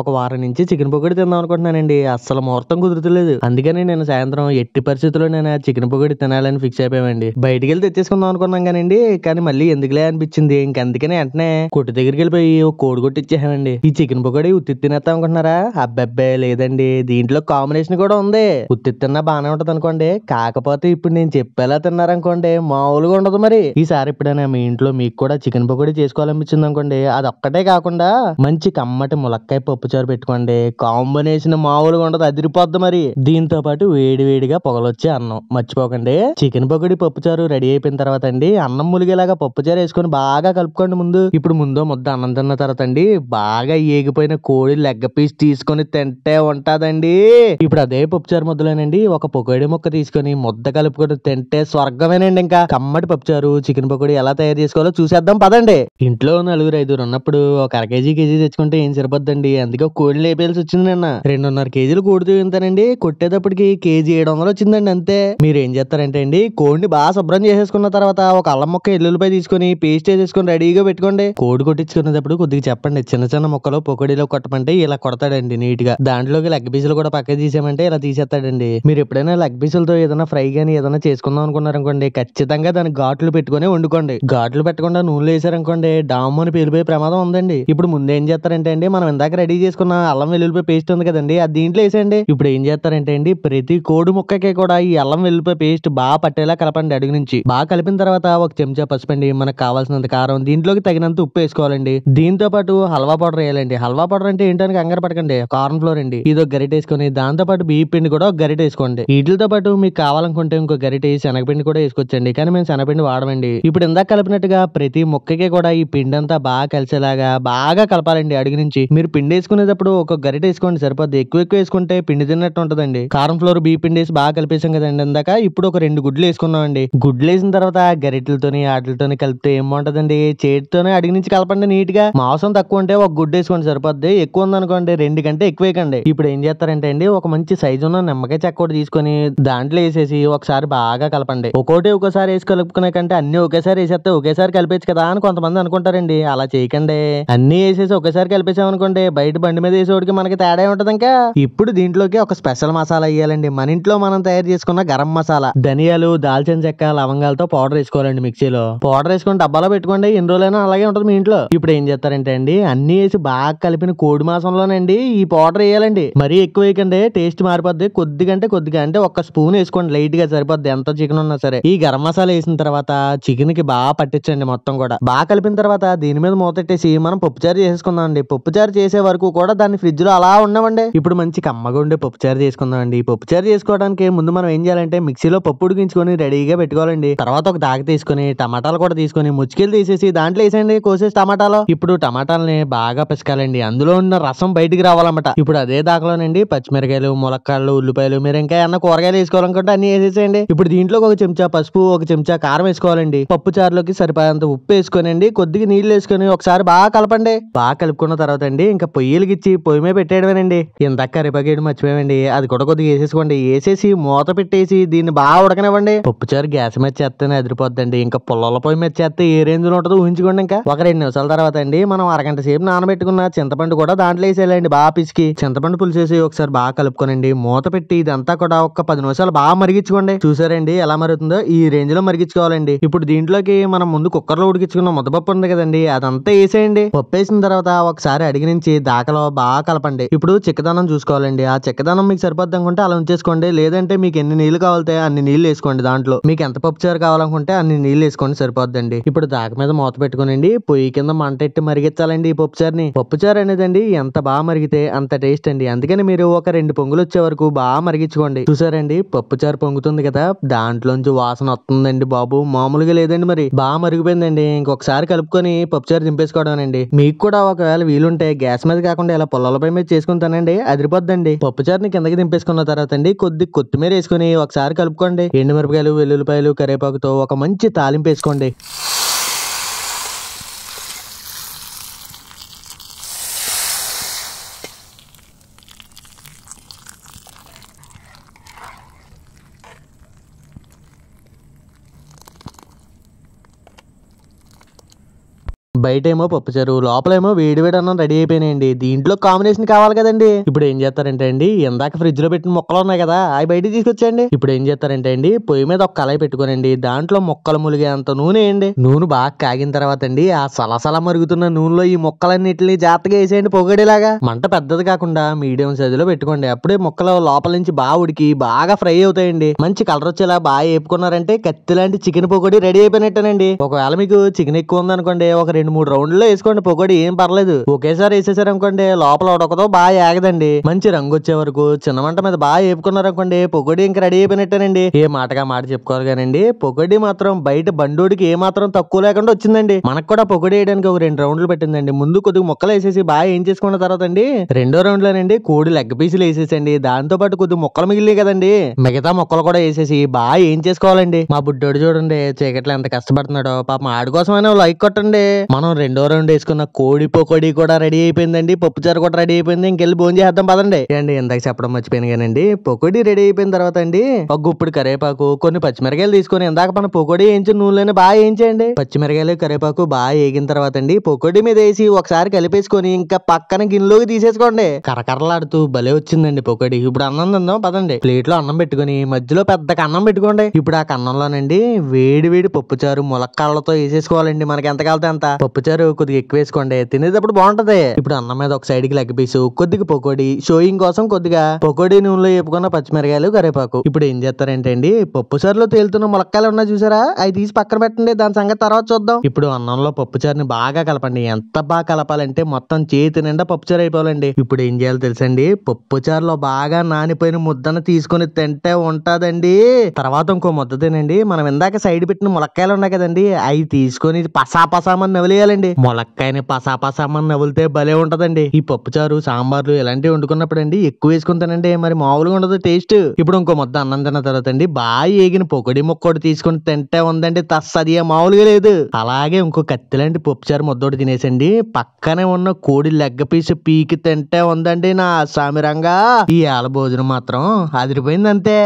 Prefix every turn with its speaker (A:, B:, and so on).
A: ఒక వారం నుంచి చికెన్ పొగడి తిందాం అనుకుంటున్నానండి అసలు ముహూర్తం కుదురుతలేదు అందుకని నేను సాయంత్రం ఎట్టి పరిస్థితుల్లో నేను ఆ చికెన్ పొగడి తినాలని ఫిక్స్ అయిపోయామండి బయటకి వెళ్ళి తెచ్చేసుకుందాం అనుకున్నాం కానీ కానీ మళ్ళీ ఎందుకులే అనిపించింది అందుకని వెంటనే కొట్టు దగ్గరికి వెళ్ళిపోయి ఓ కోడి కొట్టి ఇచ్చేసామండి ఈ చికెన్ పొగడి ఉత్తి తినేస్తాం అనుకుంటున్నారా అబ్బాబ్బే లేదండి దీంట్లో కాంబినేషన్ కూడా ఉంది ఉత్తి తిన్నా బాగానే ఉంటది అనుకోండి కాకపోతే ఇప్పుడు నేను చెప్పేలా తిన్నారనుకోండి మామూలుగా ఉండదు మరి ఈసారి ఎప్పుడైనా మీ ఇంట్లో మీకు కూడా చికెన్ పొగడి చేసుకోవాలనిపించింది అనుకోండి అది ఒక్కటే కాకుండా మంచి కమ్మటి ములక్కాయ పప్పు పప్పుచారు పెట్టుకోండి కాంబినేషన్ మామూలుగా ఉండదు అదిరిపోద్ది మరి దీంతో పాటు వేడి వేడిగా పొగలొచ్చే అన్నం మర్చిపోకండి చికెన్ పకోడి పప్పుచారు రెడీ అయిపోయిన తర్వాత అండి అన్నం ములిగేలాగా పప్పుచారు వేసుకొని బాగా కలుపుకోండి ముందు ఇప్పుడు ముందో ముద్ద అన్నం తిన్న తర్వాత అండి బాగా ఏగిపోయిన కోడి లెగ్ పీస్ తీసుకొని తింటే ఉంటదండి ఇప్పుడు అదే పప్పుచారు ముద్దలేనండి ఒక పొకోడి ముక్క తీసుకొని ముద్ద కలుపుకొని తింటే స్వర్గమేనండి ఇంకా కమ్మటి పప్పుచారు చికెన్ పొగడి ఎలా తయారు చేసుకోవాలో చూసేద్దాం పదండి ఇంట్లో నలుగురు ఐదుగురు ఉన్నప్పుడు ఒక అర కేజీ కేజీ తెచ్చుకుంటే ఏం సరిపోద్దండి అందుకే కోడి లేపేయాల్సి వచ్చింది నిన్న రెండున్నర కేజీలు కోడి తూగుతానండి కొట్టేటప్పటికి కేజీ ఏడు వందలు వచ్చిందండి అంతే మీరు ఏం చేస్తారంటే అండి కోడిని బాగా శుభ్రం చేసేసుకున్న తర్వాత ఒక అల్లం మొక్క ఎల్లుల్లిపై తీసుకుని పేస్ట్ వేసేసుకుని రెడీగా పెట్టుకోండి కోడి కొట్టించుకునేటప్పుడు కొద్దిగా చెప్పండి చిన్న చిన్న ముక్కలు పొకడీలో కొట్టమంటే ఇలా కొడతాడండి నీట్ గా దాంట్లోకి లెగ్ పీసులు కూడా పక్కకి తీసామంటే ఇలా తీసేస్తాడండి మీరు ఎప్పుడైనా లెగ్ పీసులతో ఏదైనా ఫ్రై గానీ ఏదైనా చేసుకుందాం అనుకున్నారనుకోండి ఖచ్చితంగా దానికి ఘాట్లు పెట్టుకుని వండుకోండి ఘాట్లు పెట్టకుండా నూనెలు వేసారనుకోండి డామ్ అని పేలిపోయే ప్రమాదం ఉందండి ఇప్పుడు ముందేం చేస్తారంటే అండి మనం ఇందాక రెడీ చేసుకున్న అల్లం వెల్లుల్లిపాయ పేస్ట్ ఉంది కదండి అది దీంట్లో వేసేయండి ఇప్పుడు ఏం చేస్తారంటే అండి ప్రతి కోడి ముక్కకి కూడా ఈ అల్లం వెల్లుల్లిపాయ పేస్ట్ బాగా పట్టేలా కలపండి అడుగు నుంచి బాగా కలిపిన తర్వాత ఒక చెంచా పసుపండి మనకు కావాల్సినంత కారం దీంట్లోకి తగినంత ఉప్పు వేసుకోవాలండి దీంతో పాటు హల్వా పౌడర్ వేయాలండి హల్వా పౌడర్ అంటే ఏంటానికి కంగారు పడకండి కార్న్ ఫ్లోర్ అండి ఇది ఒక గరిట వేసుకొని దాంతో పాటు బియ్య పిండి కూడా ఒక గరిట వేసుకోండి వీటితో పాటు మీకు కావాలనుకుంటే ఇంకో గరిట శనగపిండి కూడా వేసుకోవచ్చండి కానీ మేము శనగపిండి వాడమండి ఇప్పుడు ఇందాక కలిపినట్టుగా ప్రతి ముక్కకి కూడా ఈ పిండి అంతా బాగా కలిసేలాగా బాగా కలపాలండి అడుగు నుంచి మీరు పిండి వేసుకునేటప్పుడు ఒక గరిట వేసుకోండి సరిపోద్ది ఎక్కువ ఎక్కువ వేసుకుంటే పిండి తిన్నట్టు ఉంటుందండి కార్న్ ఫ్లోర్ బీ పిండి వేసి బాగా కలిపేసాం కదండి అందాక ఇప్పుడు ఒక రెండు గుడ్లు వేసుకున్నాం అండి గుడ్లు వేసిన తర్వాత గరిటలతోని ఆటలతోని కలిపితే ఏం బాగుంటుందండి చేతితోనే అడిగి నుంచి కలపండి నీట్ గా మాంసం తక్కువ ఉంటే ఒక గుడ్డు వేసుకోండి సరిపోద్ది ఎక్కువ ఉందనుకోండి రెండు కంటే ఎక్కువ వేయకండి ఇప్పుడు ఏం చేస్తారంటే అండి ఒక మంచి సైజు ఉన్న నిమ్మకాయ చెక్క ఒకటి తీసుకొని దాంట్లో వేసేసి ఒకసారి బాగా కలపండి ఒక్కోటి ఒక్కోసారి వేసి కలుపుకునే కంటే అన్ని ఒకేసారి వేసేస్తే ఒకేసారి కలిపేచ్చు కదా అని కొంతమంది అనుకుంటారండి అలా చేయకండి అన్ని వేసేసి ఒకేసారి కలిపేసామనుకోండి బయట బండి మీద వేసేవాడికి మనకి తేడా ఉంటది ఇంకా ఇప్పుడు దీంట్లోకి ఒక స్పెషల్ మసాలా వేయాలండి మన ఇంట్లో మనం తయారు చేసుకున్న గరం మసాలా ధనియాలు దాల్చిన చెక్క లవంగాలతో పౌడర్ వేసుకోవాలండి మిక్సీలో పౌడర్ వేసుకొని డబ్బాలో పెట్టుకోండి ఎన్ని రోజులైనా అలాగే ఉంటుంది మీ ఇంట్లో ఇప్పుడు ఏం చేస్తారంటే అండి అన్ని వేసి బాగా కలిపిన కోడి మాసంలోనండి ఈ పౌడర్ వేయాలండి మరీ ఎక్కువ వేయకండి టేస్ట్ మారిపోద్ది కొద్దిగా అంటే కొద్దిగా అంటే ఒక స్పూన్ వేసుకోండి లైట్ గా సరిపోద్ది ఎంత చికెన్ ఉన్నా సరే ఈ గరం మసాలా వేసిన తర్వాత చికెన్ కి బాగా పట్టించండి మొత్తం కూడా బాగా కలిపిన తర్వాత దీని మీద పెట్టేసి మనం పప్పుచారు చేసేసుకుందాం అండి పప్పుచారు చేసే వరకు కూడా దాన్ని ఫ్రిడ్జ్ లో అలా ఉన్నామండి ఇప్పుడు మంచి కమ్మగా ఉండే పప్పుచారు చేసుకుందాం అండి పప్పుచారు చేసుకోవడానికి ముందు మనం ఏం చేయాలంటే మిక్సీలో పప్పు ఉడికించుకొని రెడీగా పెట్టుకోవాలండి తర్వాత ఒక దాక తీసుకొని టమాటాలు కూడా తీసుకొని ముచ్చుకెళ్ళి తీసేసి దాంట్లో వేసేయండి కోసేసి టమాటాలు ఇప్పుడు టమాటాలని బాగా పిసకాలండి అందులో ఉన్న రసం బయటికి రావాలన్నమాట ఇప్పుడు అదే దాకలోనండి పచ్చిమిరకాయలు ములక్కాళ్ళు ఉల్లిపాయలు మీరు ఇంకా ఏమన్నా కూరగాయలు వేసుకోవాలనుకుంటే అన్ని వేసేసేయండి ఇప్పుడు దీంట్లో ఒక చెంచా పసుపు ఒక చెంచా కారం వేసుకోవాలండి పప్పు చారులోకి సరిపడంత ఉప్పు వేసుకోనండి కొద్దిగా నీళ్ళు వేసుకొని ఒకసారి బాగా కలపండి బాగా కలుపుకున్న తర్వాత అండి ఇంకా పొయ్యి కిచ్చి పొయ్యి మీద పెట్టేయడమేనండి ఇందాక కరిపాకేయడం మర్చిపోయామండి అది కూడా కొద్దిగా వేసేసుకోండి వేసేసి మూత పెట్టేసి దీన్ని బాగా ఉడకనివ్వండి పప్పుచారు గ్యాస్ మీద చేస్తేనే అదిరిపోద్దండి ఇంకా పుల్లల పొయ్యి మీద చేస్తే ఏ రేంజ్లో ఉంటుందో ఊహించుకోండి ఇంకా ఒక రెండు నిమిషాల తర్వాత అండి మనం అరగంట సేపు నానబెట్టుకున్న చింతపండు కూడా దాంట్లో వేసేయాలండి బాగా పిసికి చింతపండు పులిసేసి ఒకసారి బాగా కలుపుకోనండి మూత పెట్టి ఇదంతా కూడా ఒక పది నిమిషాలు బాగా మరిగించుకోండి చూసారండి ఎలా మరుగుతుందో ఈ రేంజ్ లో మరిగించుకోవాలండి ఇప్పుడు దీంట్లోకి మనం ముందు కుక్కర్లో ఉడికించుకున్న ముద్దపప్పు ఉంది కదండి అదంతా వేసేయండి పప్పు వేసిన తర్వాత ఒకసారి అడిగి నుంచి దాకా మసాలాలో బాగా కలపండి ఇప్పుడు చిక్కదనం చూసుకోవాలండి ఆ చిక్కదనం మీకు సరిపోద్ది అనుకుంటే అలా ఉంచేసుకోండి లేదంటే మీకు ఎన్ని నీళ్లు కావాలితే అన్ని నీళ్లు వేసుకోండి దాంట్లో మీకు ఎంత పప్పుచారు కావాలనుకుంటే అన్ని నీళ్లు వేసుకోండి సరిపోద్దండి ఇప్పుడు దాక మీద మూత పెట్టుకునండి పొయ్యి కింద మంటెట్టి మరిగించాలండి ఈ పప్పుచారుని పప్పుచారు అనేదండి ఎంత బాగా మరిగితే అంత టేస్ట్ అండి అందుకని మీరు ఒక రెండు పొంగులు వచ్చే వరకు బాగా మరిగించుకోండి చూసారండి పప్పుచారు పొంగుతుంది కదా దాంట్లోంచి వాసన వస్తుందండి బాబు మామూలుగా లేదండి మరి బాగా మరిగిపోయిందండి ఇంకొకసారి కలుపుకొని పప్పుచారు దింపేసుకోవడం అండి మీకు కూడా ఒకవేళ వీలుంటే గ్యాస్ మీద కాకుండా ఇలా పొలాలపై మీద చేసుకుంటానండి అదిరిపోద్దండి చారుని కిందకి దింపేసుకున్న తర్వాత అండి కొద్ది కొత్తిమీర వేసుకుని ఒకసారి కలుపుకోండి ఎండుమిరపకాయలు వెల్లుల్లిపాయలు కరివేపాకుతో ఒక మంచి తాలింపు వేసుకోండి బయటేమో పప్పు చెరువు లోపలేమో వేడి వేడి అన్నం రెడీ అయిపోయినాయండి దీంట్లో కాంబినేషన్ కావాలి కదండి ఇప్పుడు ఏం చేస్తారంటే అండి ఇందాక ఫ్రిడ్జ్ లో పెట్టిన మొక్కలు ఉన్నాయి కదా అవి బయటికి తీసుకొచ్చేయండి ఇప్పుడు ఏం చేస్తారంటే అండి పొయ్యి మీద ఒక కళాయి పెట్టుకోనండి దాంట్లో మొక్కలు అంత నూనె వేయండి నూనె బాగా కాగిన తర్వాత అండి ఆ సలసల మరుగుతున్న నూనెలో ఈ మొక్కలన్నింటినీ జాగ్రత్తగా వేసేయండి పొగడేలాగా మంట పెద్దది కాకుండా మీడియం లో పెట్టుకోండి అప్పుడే మొక్కలు లోపల నుంచి బాగా ఉడికి బాగా ఫ్రై అవుతాయండి మంచి కలర్ వచ్చేలా బాగా వేపుకున్నారంటే కత్తి లాంటి చికెన్ పొగడి రెడీ అయిపోయినట్టేనండి ఒకవేళ మీకు చికెన్ ఎక్కువ ఉందనుకోండి ఒక రెండు రెండు మూడు రౌండ్లో వేసుకోండి పొగడి ఏం పర్లేదు ఒకేసారి వేసేసారనుకోండి లోపల ఉడకతో బాగా ఏగదండి మంచి రంగు వచ్చే వరకు చిన్న మంట మీద బాగా అనుకోండి పొగడి ఇంకా రెడీ అయిపోయినట్టేనండి ఏ మాటగా మాట చెప్పుకోవాలి కానండి పొగడి మాత్రం బయట బండోడికి ఏ మాత్రం తక్కువ లేకుండా వచ్చిందండి మనకు కూడా పొగడి వేయడానికి ఒక రెండు రౌండ్లు పెట్టిందండి ముందు కొద్దిగా ముక్కలు వేసేసి బాగా ఏం చేసుకున్న తర్వాత అండి రెండో రౌండ్ లోనండి కోడి లెగ్ పీసులు వేసేసండి దాంతో పాటు కొద్దిగా ముక్కలు మిగిలి కదండి మిగతా ముక్కలు కూడా వేసేసి బాగా ఏం చేసుకోవాలండి మా బుడ్డోడు చూడండి చీకట్లో ఎంత కష్టపడుతున్నాడో పాపం ఆడి కోసమైనా లైక్ కొట్టండి మనం రెండో రెండు వేసుకున్న కోడి పకోడీ కూడా రెడీ అయిపోయిందండి పప్పుచారు కూడా రెడీ అయిపోయింది ఇంకెళ్ళి భోజనం చేద్దాం పదండి అండి ఇందాక చెప్పడం మర్చిపోయాను కానండి పకోడీ రెడీ అయిపోయిన తర్వాత అండి ఒక గుప్పుడు కరేపాకు కొన్ని పచ్చిమిరకాయలు తీసుకొని ఇందాక మనం పొకోడి వేయించి నూనెలోనే బాగా వేయించేయండి పచ్చిమిరకాయలు కరేపాకు బాగా వేగిన తర్వాత అండి పొకోడి మీద వేసి ఒకసారి కలిపేసుకొని ఇంకా పక్కన గిన్నెలోకి తీసేసుకోండి కరకరలాడుతూ భలే వచ్చిందండి పొకోడి ఇప్పుడు అన్నం తిందాం పదండి ప్లేట్ లో అన్నం పెట్టుకుని మధ్యలో పెద్ద కన్నం పెట్టుకోండి ఇప్పుడు ఆ కన్నంలోనండి వేడి వేడి పప్పుచారు ములక్కాళ్ళతో వేసేసుకోవాలండి మనకి ఎంత కలితే అంత పప్పుచారు కొద్దిగా ఎక్కువ వేసుకోండి తినేటప్పుడు బాగుంటది ఇప్పుడు అన్నం మీద ఒక సైడ్ కి లెగ్ పీసు కొద్దిగా పకోడీ షోయింగ్ కోసం కొద్దిగా పకోడీ నూనెలో వేపుకున్న పచ్చిమిరకాయలు కరివేపాకు ఇప్పుడు ఏం చేస్తారంటే అండి పప్పుచారులో తేలుతున్న ములక్కాయలు ఉన్నా చూసారా అవి తీసి పక్కన పెట్టండి దాని సంగతి తర్వాత చూద్దాం ఇప్పుడు అన్నంలో పప్పుచారుని బాగా కలపండి ఎంత బాగా కలపాలంటే మొత్తం చేతి నిండా పప్పుచారు అయిపోవాలండి ఇప్పుడు ఏం చేయాలో తెలుసండి పప్పుచారులో బాగా నానిపోయిన ముద్దన తీసుకుని తింటే ఉంటదండి తర్వాత ఇంకో ముద్ద తినండి మనం ఇందాక సైడ్ పెట్టిన ములక్కాయలు ఉన్నాయి కదండి అవి తీసుకొని పసా పసామని నవలి వేయాలండి పసా పసాపసామని నవ్వులితే భలే ఉంటదండి ఈ పప్పుచారు సాంబార్లు ఇలాంటివి వండుకున్నప్పుడు అండి ఎక్కువ వేసుకుంటానండి మరి మామూలుగా ఉండదు టేస్ట్ ఇప్పుడు ఇంకో మొత్తం అన్నం తిన్న తర్వాత అండి బాగా ఏగిన పొగడి మొక్కడు తీసుకుని తింటే ఉందండి తస్సది మామూలుగా లేదు అలాగే ఇంకో కత్తి లాంటి పప్పుచారు ముద్దోడు తినేసండి పక్కనే ఉన్న కోడి లెగ్గ పీసు పీకి తింటే ఉందండి నా సామిరంగా ఈ ఆల భోజనం మాత్రం అదిరిపోయింది అంతే